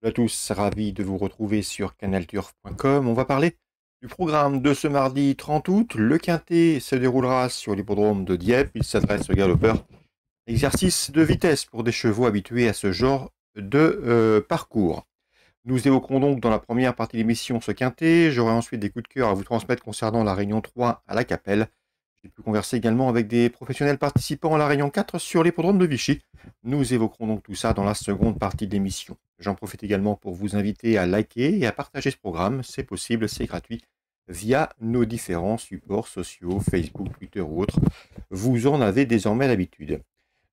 Bonjour à tous, ravi de vous retrouver sur canalturf.com. On va parler du programme de ce mardi 30 août. Le quintet se déroulera sur l'hippodrome de Dieppe. Il s'adresse aux galopeurs. Exercice de vitesse pour des chevaux habitués à ce genre de euh, parcours. Nous évoquerons donc dans la première partie de l'émission ce quintet. J'aurai ensuite des coups de cœur à vous transmettre concernant la réunion 3 à la Capelle. J'ai pu converser également avec des professionnels participants à la Réunion 4 sur l'hippodrome de Vichy. Nous évoquerons donc tout ça dans la seconde partie de l'émission. J'en profite également pour vous inviter à liker et à partager ce programme. C'est possible, c'est gratuit via nos différents supports sociaux, Facebook, Twitter ou autres. Vous en avez désormais l'habitude.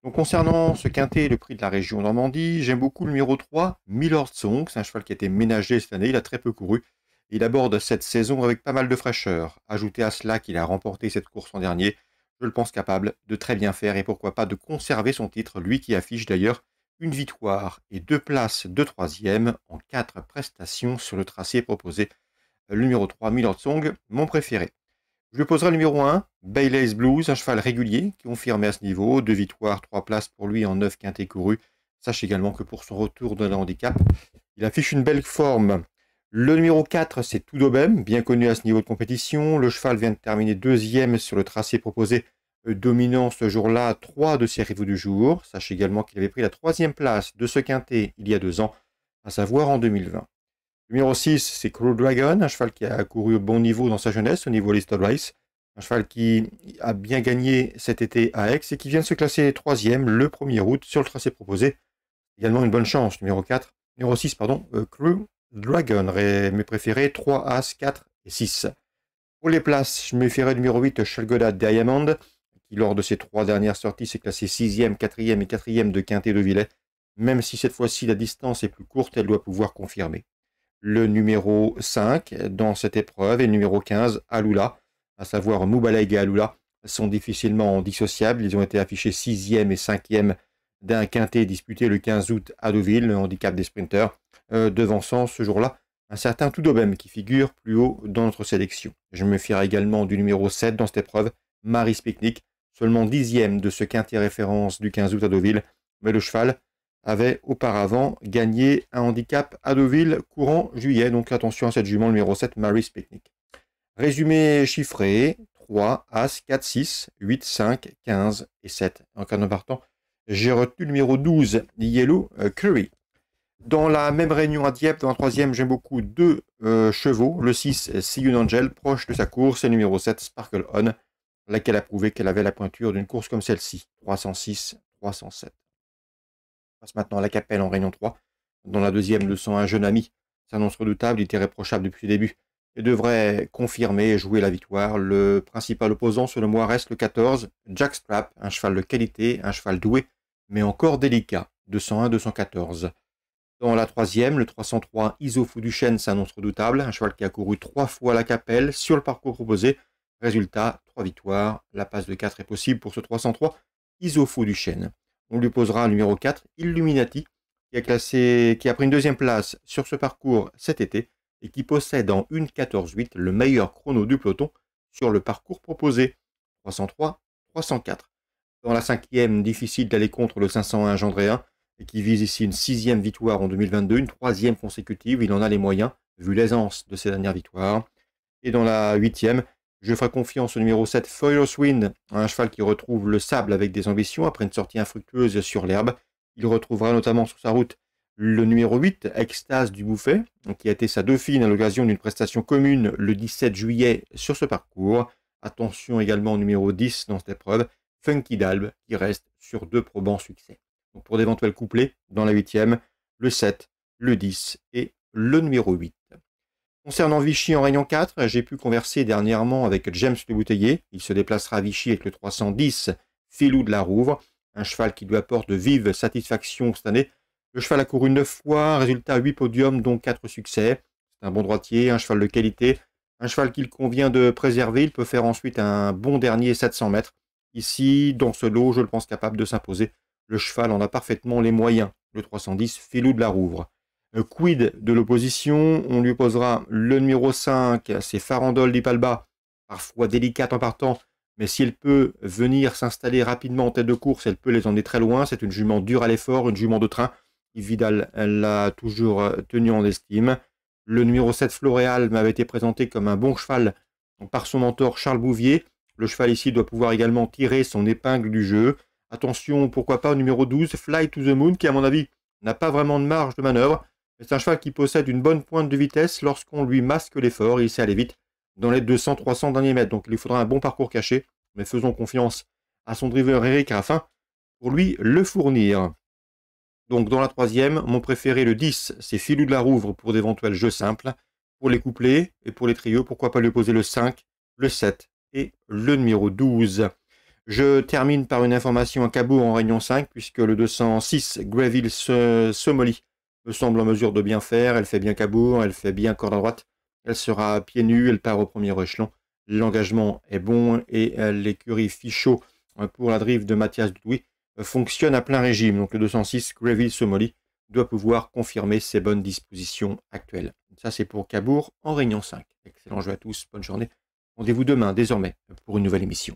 Donc concernant ce quintet le prix de la région Normandie, j'aime beaucoup le numéro 3, Milord Song. C'est un cheval qui a été ménagé cette année, il a très peu couru. Il aborde cette saison avec pas mal de fraîcheur. Ajoutez à cela qu'il a remporté cette course en dernier, je le pense capable de très bien faire et pourquoi pas de conserver son titre, lui qui affiche d'ailleurs une victoire et deux places de troisième en quatre prestations sur le tracé proposé. Le numéro 3, Milord Song, mon préféré. Je lui poserai le numéro 1, Bailey's Blues, un cheval régulier, qui confirmé à ce niveau, deux victoires, trois places pour lui en neuf quintés courus. Sache également que pour son retour dans le handicap, il affiche une belle forme le numéro 4, c'est Tudobem, bien connu à ce niveau de compétition. Le cheval vient de terminer deuxième sur le tracé proposé, euh, dominant ce jour-là trois de ses rivaux du jour. Sachez également qu'il avait pris la troisième place de ce quintet il y a deux ans, à savoir en 2020. Le numéro 6, c'est Crew Dragon, un cheval qui a couru au bon niveau dans sa jeunesse, au niveau of Race. Un cheval qui a bien gagné cet été à Aix et qui vient de se classer troisième le 1er août sur le tracé proposé. Également une bonne chance, numéro 4, numéro 6, pardon, euh, Dragon, mes préférés, 3 As, 4 et 6. Pour les places, je me ferai numéro 8 Shalgoda Diamond, qui lors de ses trois dernières sorties s'est classé 6e, 4e et 4e de Quintet de Villet. Même si cette fois-ci la distance est plus courte, elle doit pouvoir confirmer. Le numéro 5 dans cette épreuve et le numéro 15, Alula, à savoir Moubaleg et Alula, sont difficilement dissociables. Ils ont été affichés 6e et 5e d'un quintet disputé le 15 août à Deauville, le handicap des sprinters, euh, devançant ce jour-là un certain tout Toudobem qui figure plus haut dans notre sélection. Je me fierai également du numéro 7 dans cette épreuve, Marie Picnic. seulement dixième de ce quintet référence du 15 août à Deauville, mais le cheval avait auparavant gagné un handicap à Deauville courant juillet, donc attention à cette jument numéro 7, Marie Picnic. Résumé chiffré, 3, As, 4, 6, 8, 5, 15 et 7. En cas de partant, j'ai retenu le numéro 12, Yellow euh, Curry. Dans la même réunion à Dieppe, dans la troisième, j'aime beaucoup deux euh, chevaux. Le 6, Sigun Angel, proche de sa course, et numéro 7, Sparkle On, laquelle a prouvé qu'elle avait la pointure d'une course comme celle-ci, 306-307. On passe maintenant à la Capelle en réunion 3. Dans la deuxième, le un Jeune Ami s'annonce redoutable, il était réprochable depuis le début et devrait confirmer et jouer la victoire. Le principal opposant selon moi reste le 14, Jack Strap. un cheval de qualité, un cheval doué, mais encore délicat, 201-214. Dans la troisième, le 303 Isofou du Chêne s'annonce redoutable, un cheval qui a couru trois fois la capelle sur le parcours proposé. Résultat, trois victoires. La passe de 4 est possible pour ce 303 Isofou du Chêne. On lui posera le numéro 4, Illuminati, qui a, classé, qui a pris une deuxième place sur ce parcours cet été et qui possède en 1.14.8 le meilleur chrono du peloton sur le parcours proposé 303-304 dans la cinquième, difficile d'aller contre le 501 Gendréen, et qui vise ici une sixième victoire en 2022, une troisième consécutive. Il en a les moyens, vu l'aisance de ses dernières victoires. Et dans la huitième, je ferai confiance au numéro 7, Foyos Wind, un cheval qui retrouve le sable avec des ambitions après une sortie infructueuse sur l'herbe. Il retrouvera notamment sur sa route le numéro 8, Extase du Bouffet, qui a été sa dauphine à l'occasion d'une prestation commune le 17 juillet sur ce parcours. Attention également au numéro 10 dans cette épreuve, Funky d'Albe qui reste sur deux probants succès. pour d'éventuels couplets, dans la huitième, le 7, le 10 et le numéro 8. Concernant Vichy en Réunion 4, j'ai pu converser dernièrement avec James Le Bouteiller. Il se déplacera à Vichy avec le 310 Filou de la Rouvre, un cheval qui lui apporte de vives satisfactions cette année. Le cheval a couru 9 fois, résultat 8 podiums, dont 4 succès. C'est un bon droitier, un cheval de qualité, un cheval qu'il convient de préserver. Il peut faire ensuite un bon dernier 700 mètres. Ici, dans ce lot, je le pense capable de s'imposer. Le cheval en a parfaitement les moyens. Le 310, filou de la Rouvre. Euh, quid de l'opposition On lui posera le numéro 5, c'est Farandole d'Ipalba, parfois délicate en partant, mais si elle peut venir s'installer rapidement en tête de course, elle peut les emmener très loin. C'est une jument dure à l'effort, une jument de train. Ividal, Vidal l'a toujours tenue en estime. Le numéro 7, Floréal, m'avait été présenté comme un bon cheval par son mentor Charles Bouvier. Le cheval ici doit pouvoir également tirer son épingle du jeu. Attention, pourquoi pas au numéro 12, Fly to the Moon, qui à mon avis n'a pas vraiment de marge de manœuvre. C'est un cheval qui possède une bonne pointe de vitesse. Lorsqu'on lui masque l'effort, il sait aller vite dans les 200-300 derniers mètres. Donc il lui faudra un bon parcours caché, mais faisons confiance à son driver Eric afin pour lui le fournir. Donc dans la troisième, mon préféré le 10, c'est Filou de la Rouvre pour d'éventuels jeux simples. Pour les couplets et pour les trios, pourquoi pas lui poser le 5, le 7 et le numéro 12. Je termine par une information à Cabourg en Réunion 5, puisque le 206 Greville Somoli me semble en mesure de bien faire. Elle fait bien Cabourg, elle fait bien corde à droite. Elle sera pieds nus, elle part au premier échelon. L'engagement est bon et euh, l'écurie Fichot euh, pour la drive de Mathias Doudoui euh, fonctionne à plein régime. Donc le 206 Greville Somoli doit pouvoir confirmer ses bonnes dispositions actuelles. Ça, c'est pour Cabourg en Réunion 5. Excellent jeu à tous, bonne journée. Rendez-vous demain, désormais, pour une nouvelle émission.